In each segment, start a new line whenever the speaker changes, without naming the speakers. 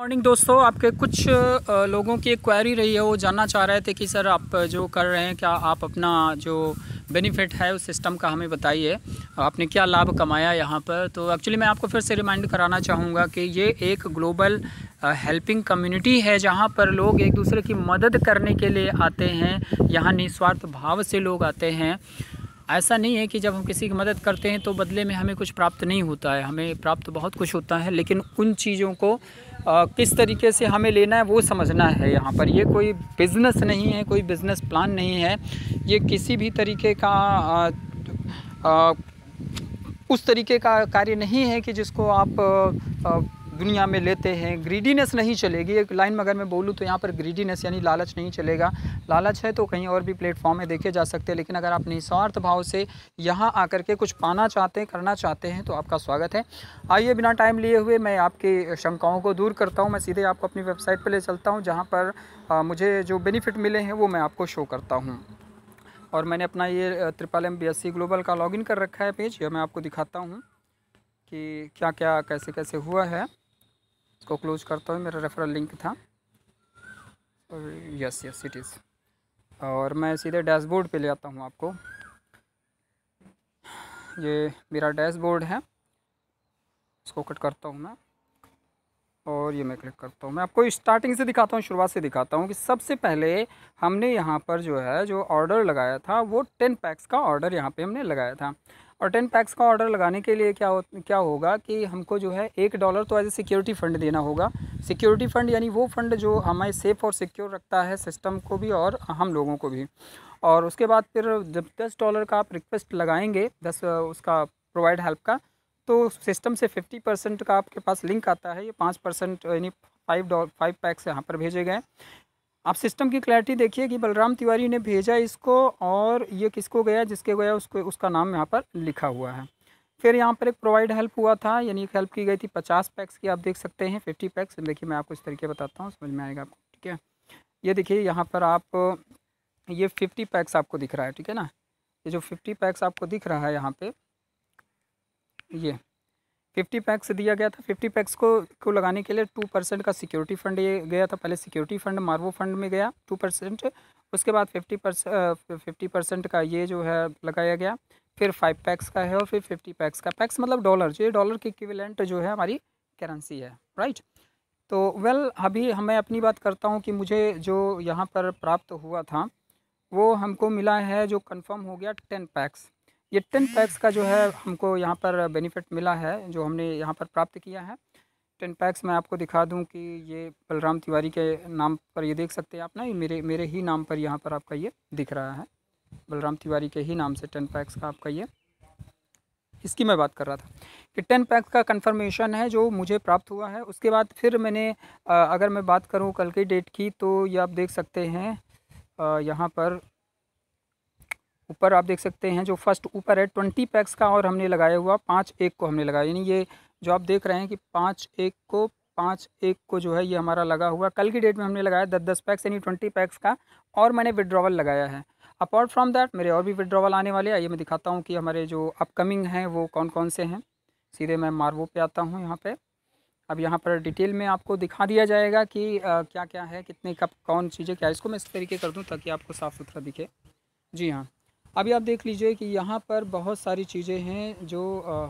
Morning दोस्तों आपके कुछ लोगों की एक क्वेरी रही है वो जानना चाह रहे थे कि सर आप जो कर रहे हैं क्या आप अपना जो बेनिफिट है उस सिस्टम का हमें बताइए आपने क्या लाभ कमाया यहाँ पर तो एक्चुअली मैं आपको फिर से रिमाइंड कराना चाहूँगा कि ये एक ग्लोबल हेल्पिंग कम्युनिटी है जहाँ पर लोग एक दूसरे की मदद करने के लिए आते हैं यहाँ निस्वार्थ भाव से लोग आते हैं ऐसा नहीं है कि जब हम किसी की मदद करते हैं तो बदले में हमें कुछ प्राप्त नहीं होता है हमें प्राप्त बहुत कुछ होता है लेकिन उन चीज़ों को आ, किस तरीके से हमें लेना है वो समझना है यहाँ पर ये कोई बिज़नेस नहीं है कोई बिज़नेस प्लान नहीं है ये किसी भी तरीके का आ, आ, उस तरीके का कार्य नहीं है कि जिसको आप दुनिया में लेते हैं ग्रीडीनेस नहीं चलेगी एक लाइन में अगर मैं बोलूँ तो यहाँ पर ग्रीडीनेस यानी लालच नहीं चलेगा लालच है तो कहीं और भी प्लेटफॉर्म में देखे जा सकते हैं लेकिन अगर आप निस्वार्थ भाव से यहाँ आकर के कुछ पाना चाहते हैं करना चाहते हैं तो आपका स्वागत है आइए बिना टाइम लिए हुए मैं आपकी शंकाओं को दूर करता हूँ मैं सीधे आपको अपनी वेबसाइट पर ले चलता हूँ जहाँ पर मुझे जो बेनिफिट मिले हैं वो मैं आपको शो करता हूँ और मैंने अपना ये त्रिपाल एम ग्लोबल का लॉगिन कर रखा है पेज यह मैं आपको दिखाता हूँ कि क्या क्या कैसे कैसे हुआ है इसको क्लोज करता हूँ मेरा रेफरल लिंक था यस यस इट इज़ और मैं सीधे डैशबोर्ड पे ले आता हूँ आपको ये मेरा डैशबोर्ड है इसको कट करता हूँ मैं और ये मैं क्लिक करता हूँ मैं आपको स्टार्टिंग से दिखाता हूँ शुरुआत से दिखाता हूँ कि सबसे पहले हमने यहाँ पर जो है जो ऑर्डर लगाया था वो टेन पैक्स का ऑर्डर यहाँ पे हमने लगाया था और टेन पैक्स का ऑर्डर लगाने के लिए क्या हो क्या होगा कि हमको जो है एक डॉलर तो एज ए सिक्योरिटी फ़ंड देना होगा सिक्योरिटी फ़ंड यानी वो फ़ंड जो हमें सेफ़ और सिक्योर रखता है सिस्टम को भी और हम लोगों को भी और उसके बाद फिर जब दस डॉलर का आप रिक्वेस्ट लगाएंगे दस उसका प्रोवाइड हेल्प का तो सिस्टम से फिफ्टी परसेंट का आपके पास लिंक आता है ये पाँच परसेंट यानी फाइव डॉ फाइव पैक्स यहाँ पर भेजे गए आप सिस्टम की क्लैरिटी देखिए कि बलराम तिवारी ने भेजा इसको और ये किसको गया जिसके गया उसको उसका नाम यहाँ पर लिखा हुआ है फिर यहाँ पर एक प्रोवाइड हेल्प हुआ था यानी एक हेल्प की गई थी पचास पैक्स की आप देख सकते हैं फिफ्टी पैक्स देखिए मैं आपको इस तरीके बताता हूँ समझ में आएगा आपको ठीक है ये देखिए यहाँ पर आप ये फिफ्टी पैक्स आपको दिख रहा है ठीक है ना ये जो फिफ्टी पैक्स आपको दिख रहा है यहाँ पे ये फिफ्टी पैक्स दिया गया था फिफ्टी पैक्स को को लगाने के लिए टू परसेंट का सिक्योरिटी फंड ये गया था पहले सिक्योरिटी फंड मार्वो फंड में गया टू परसेंट उसके बाद फिफ्टी परसेंट फिफ्टी परसेंट का ये जो है लगाया गया फिर फाइव पैक्स का है और फिर फिफ्टी पैक्स का पैक्स मतलब डॉलर जो ये डॉलर की इक्विवेलेंट जो है हमारी करेंसी है राइट तो वेल अभी मैं अपनी बात करता हूँ कि मुझे जो यहाँ पर प्राप्त हुआ था वो हमको मिला है जो कन्फर्म हो गया टेन पैक्स ये टेन पैक्स का जो है हमको यहाँ पर बेनिफिट मिला है जो हमने यहाँ पर प्राप्त किया है टेन पैक्स मैं आपको दिखा दूँ कि ये बलराम तिवारी के नाम पर ये देख सकते हैं आप ना ये मेरे मेरे ही नाम पर यहाँ पर आपका ये दिख रहा है बलराम तिवारी के ही नाम से टेन पैक्स का आपका ये इसकी मैं बात कर रहा था कि टेन पैक्स का कंफर्मेशन है जो मुझे प्राप्त हुआ है उसके बाद फिर मैंने अगर मैं बात करूँ कल की डेट की तो ये आप देख सकते हैं यहाँ पर ऊपर आप देख सकते हैं जो फर्स्ट ऊपर है ट्वेंटी पैक्स का और हमने लगाया हुआ पाँच एक को हमने लगाया यानी ये जो आप देख रहे हैं कि पाँच एक को पाँच एक को जो है ये हमारा लगा हुआ कल की डेट में हमने लगाया दस दस पैक्स यानी ट्वेंटी पैक्स का और मैंने विड्रॉवल लगाया है अपार्ट फ्रॉम दैट मेरे और भी विड्रॉवल आने वाले आइए मैं दिखाता हूँ कि हमारे जो अपकमिंग हैं वो कौन कौन से हैं सीधे मैं मार्वो पे आता हूँ यहाँ पे अब यहाँ पर डिटेल में आपको दिखा दिया जाएगा कि आ, क्या क्या है कितने कप कौन चीज़ें क्या इसको मैं इस तरीके कर दूँ ताकि आपको साफ़ सुथरा दिखे जी हाँ अभी आप देख लीजिए कि यहाँ पर बहुत सारी चीज़ें हैं जो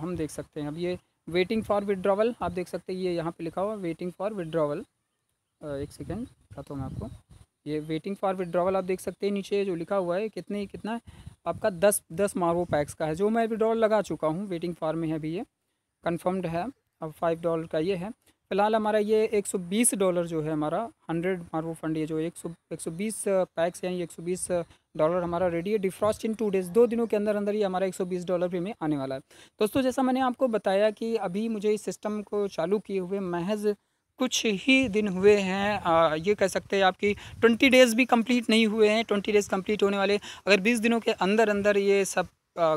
हम देख सकते हैं अब ये वेटिंग फॉर विदड्रावल आप देख सकते हैं ये यहाँ पे लिखा हुआ वेटिंग फॉर विड्रॉवल एक सेकेंड बताता हूँ मैं आपको ये वेटिंग फॉर विदड्रावल आप देख सकते हैं नीचे जो लिखा हुआ है कितने कितना है? आपका दस दस मार्वो पैक्स का है जो मैं विड्रॉवल लगा चुका हूँ वेटिंग फॉर में है अभी ये कन्फर्म्ड है अब फाइव डॉलर का ये है फ़िलहाल हमारा ये एक सौ बीस डॉलर जो है हमारा हंड्रेड मार्वो फंड ये जो एक सौ एक सौ बीस पैक्स ये एक सौ बीस डॉलर हमारा रेडी है डिफ्रॉस्ट इन टू डेज़ दो दिनों के अंदर अंदर ये हमारा एक सौ बीस डॉलर भी में आने वाला है दोस्तों जैसा मैंने आपको बताया कि अभी मुझे इस सिस्टम को चालू किए हुए महज कुछ ही दिन हुए हैं आ, ये कह सकते हैं आपकी ट्वेंटी डेज़ भी कंप्लीट नहीं हुए हैं ट्वेंटी डेज़ कंप्लीट होने वाले अगर बीस दिनों के अंदर अंदर ये सब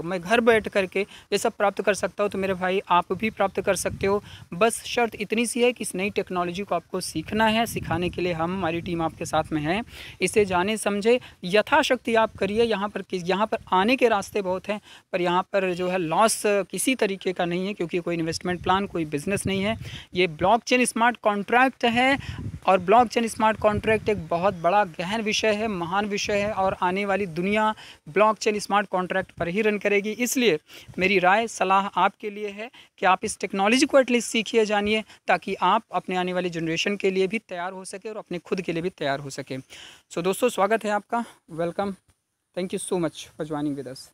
मैं घर बैठ कर के ये सब प्राप्त कर सकता हूँ तो मेरे भाई आप भी प्राप्त कर सकते हो बस शर्त इतनी सी है कि इस नई टेक्नोलॉजी को आपको सीखना है सिखाने के लिए हम हमारी टीम आपके साथ में है इसे जाने समझे यथाशक्ति आप करिए यहाँ पर किस यहाँ पर आने के रास्ते बहुत हैं पर यहाँ पर जो है लॉस किसी तरीके का नहीं है क्योंकि कोई इन्वेस्टमेंट प्लान कोई बिजनेस नहीं है ये ब्लॉक स्मार्ट कॉन्ट्रैक्ट है और ब्लॉकचेन स्मार्ट कॉन्ट्रैक्ट एक बहुत बड़ा गहन विषय है महान विषय है और आने वाली दुनिया ब्लॉकचेन स्मार्ट कॉन्ट्रैक्ट पर ही रन करेगी इसलिए मेरी राय सलाह आपके लिए है कि आप इस टेक्नोलॉजी को एटलीस्ट सीखिए जानिए ताकि आप अपने आने वाली जनरेशन के लिए भी तैयार हो सके और अपने खुद के लिए भी तैयार हो सके सो so, दोस्तों स्वागत है आपका welcome thank you so much for joining with us